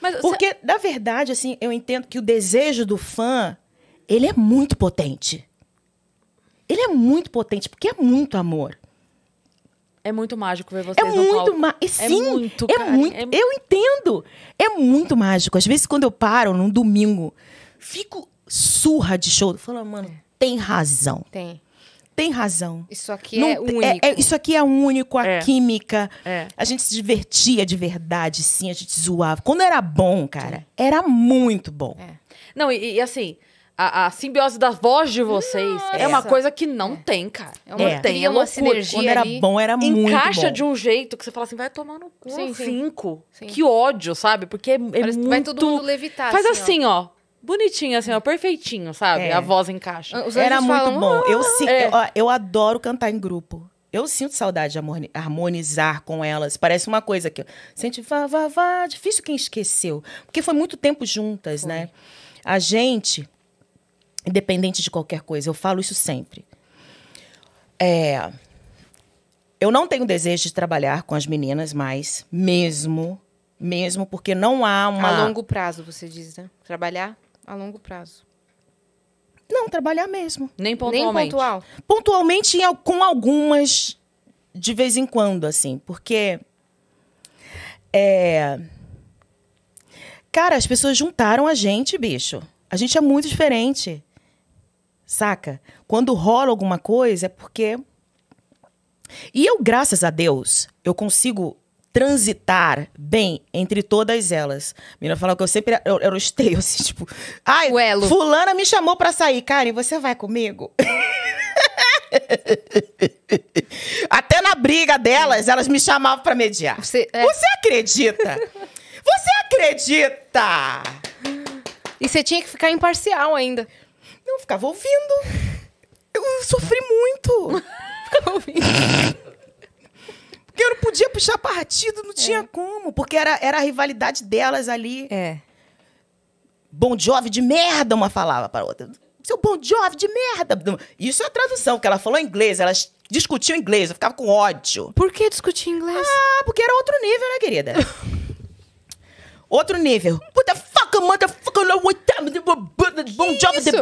Mas Porque, na verdade, assim, eu entendo que o desejo do fã, ele é muito potente. Ele é muito potente, porque é muito amor. É muito mágico ver vocês é muito ma... É sim, é muito, é muito, é... Eu entendo. É muito mágico. Às vezes, quando eu paro num domingo, fico surra de show. Falando, mano, é. tem razão. Tem tem razão. Isso aqui não, é, é único. É, é, isso aqui é único, a é. química. É. A gente se divertia de verdade, sim, a gente zoava. Quando era bom, cara, era muito bom. É. Não, e, e assim, a, a, simbiose da voz de vocês Nossa. é uma coisa que não tem, cara. É uma, é. Tem, uma sinergia. Quando era bom, era muito bom. Encaixa de um jeito que você fala assim, vai tomar no cu. Sim, cinco. Sim. Que ódio, sabe? Porque é, é Parece muito... Vai todo mundo levitar. Faz assim, ó. Assim, ó bonitinho, assim, ó, perfeitinho, sabe? É. A voz encaixa. Os Era muito falam, bom. eu, ah! sim, é. eu, eu adoro cantar em grupo. Eu sinto saudade de harmonizar com elas. Parece uma coisa que eu sente vá, vá, vá. Difícil quem esqueceu. Porque foi muito tempo juntas, foi. né? A gente, independente de qualquer coisa, eu falo isso sempre. É, eu não tenho desejo de trabalhar com as meninas mais, mesmo, mesmo, porque não há uma. A longo prazo, você diz, né? Trabalhar? a longo prazo? Não, trabalhar mesmo. Nem pontualmente. Nem pontual. Pontualmente com algumas de vez em quando, assim, porque é Cara, as pessoas juntaram a gente, bicho. A gente é muito diferente. Saca? Quando rola alguma coisa é porque E eu, graças a Deus, eu consigo transitar bem entre todas elas. A menina falou que eu sempre eu, eu esteio, assim, tipo, ai, Uelo. fulana me chamou para sair, Karen, você vai comigo? Até na briga delas, elas me chamavam para mediar. Você, é... você acredita? você acredita? E você tinha que ficar imparcial ainda. Não, ficava ouvindo. Eu sofri partido não é. tinha como, porque era, era a rivalidade delas ali. É. Bom Jovi de merda, uma falava para outra. Seu bom Jovi de merda. Isso é a tradução, que ela falou em inglês, elas discutiam inglês, eu ficava com ódio. Por que discutir inglês? Ah, porque era outro nível, né, querida? outro nível. What the fuck, motherfucker, no what time Bom Bon de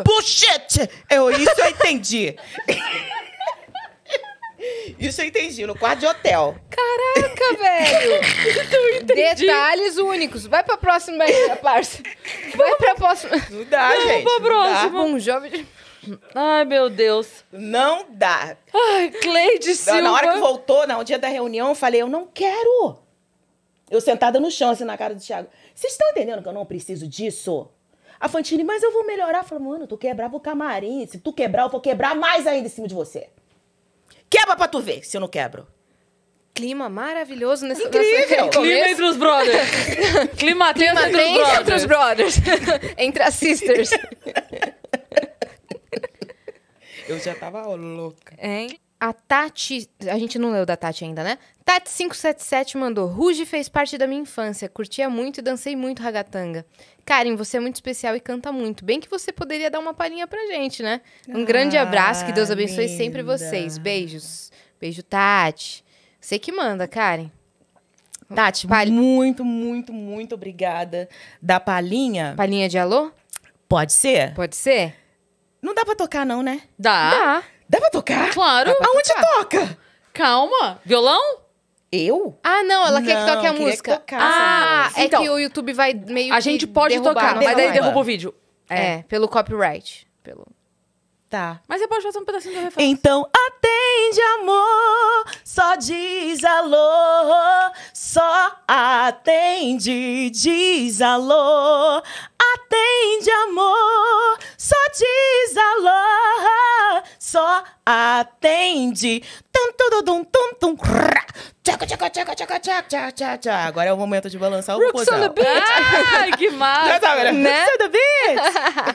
bullshit. Eu, é, oh, isso eu entendi. isso eu entendi, no quarto de hotel. Caraca, velho! Então, Detalhes únicos. Vai pra próxima aí, parça. Vai pra próxima. Não dá, Vamos gente. Vamos pra próxima. Um jovem... De... Ai, meu Deus. Não dá. Ai, Cleide Silva. Na hora que voltou, no dia da reunião, eu falei, eu não quero. Eu sentada no chão, assim, na cara do Thiago. Vocês estão entendendo que eu não preciso disso? A Fantine, mas eu vou melhorar. Falei, mano, tu quebrava o camarim. Se tu quebrar, eu vou quebrar mais ainda em cima de você. Quebra pra tu ver, se eu não quebro clima maravilhoso nesse Incrível! clima entre os brothers. clima tenso entre, entre, os brothers. entre as sisters. Eu já tava louca. Hein? A Tati, a gente não leu da Tati ainda, né? Tati577 mandou: Ruge fez parte da minha infância, curtia muito e dancei muito ragatanga. Karen, você é muito especial e canta muito. Bem que você poderia dar uma palhinha pra gente, né? Um ah, grande abraço, que Deus abençoe linda. sempre vocês. Beijos. Beijo, Tati. Você que manda, Karen. Tati, tá, pal... muito, muito, muito obrigada. Da palhinha. Palhinha de alô? Pode ser? Pode ser? Não dá pra tocar, não, né? Dá. Dá. Dá pra tocar? Claro. Pra Aonde tocar? toca? Calma. Violão? Eu? Ah, não, ela não, quer que toque a música. Ah, é que tocasse, ah, é então, que o YouTube vai meio. A gente pode derrubar, tocar, mas daí derruba o vídeo. É, é pelo copyright. Pelo... Tá. Mas você pode fazer um pedacinho do refrão. Então, atende, amor, só diz alô, só atende, diz alô. Atende, amor, só diz alô, só atende. Tum, tum, tum, tum, tum, Tchaca, tchaca, tchaca, tchaca, tchaca, tchaca, tchaca. Agora é o momento de balançar o Rooks podal. on que massa! Já sabe, tá, né?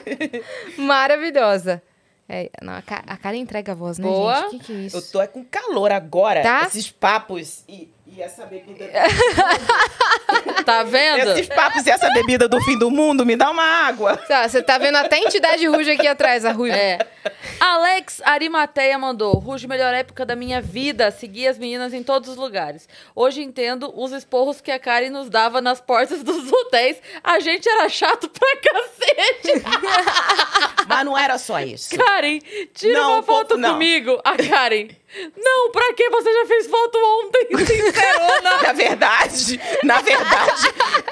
né? Maravilhosa. É, não, a, cara, a cara entrega a voz, né, Boa. gente? O que, que é isso? Eu tô é com calor agora. Tá? Esses papos e, e essa é bebida. Tá vendo? Esses papos e essa bebida do fim do mundo, me dá uma água. Tá, você tá vendo até a entidade Ruge aqui atrás, a ruja. É. Alex Arimateia mandou: Ruge, melhor época da minha vida. Segui as meninas em todos os lugares. Hoje entendo os esporros que a Karen nos dava nas portas dos hotéis. A gente era chato pra cacete. Mas não era só isso. Karen, tira não, uma foto comigo. A Karen, não, pra que Você já fez foto ontem, sincerona. na verdade, na verdade,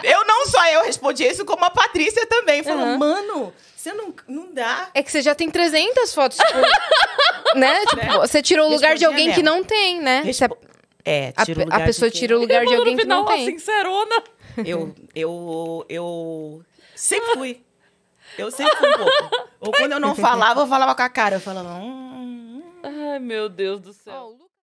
eu não só eu respondi isso, como a Patrícia também. Falou, uhum. mano, você não, não dá. É que você já tem 300 fotos, tipo, né? Tipo, né? você tirou o lugar Respondia de alguém mesmo. que não tem, né? Respo... É, é, a, a, pessoa tira o lugar de alguém final, que não tem. sincerona. Eu, eu, eu sempre fui. Eu sempre fui um pouco. Ou quando eu não falava, eu falava com a cara. Eu falava, hum... Ai, meu Deus do céu. Oh,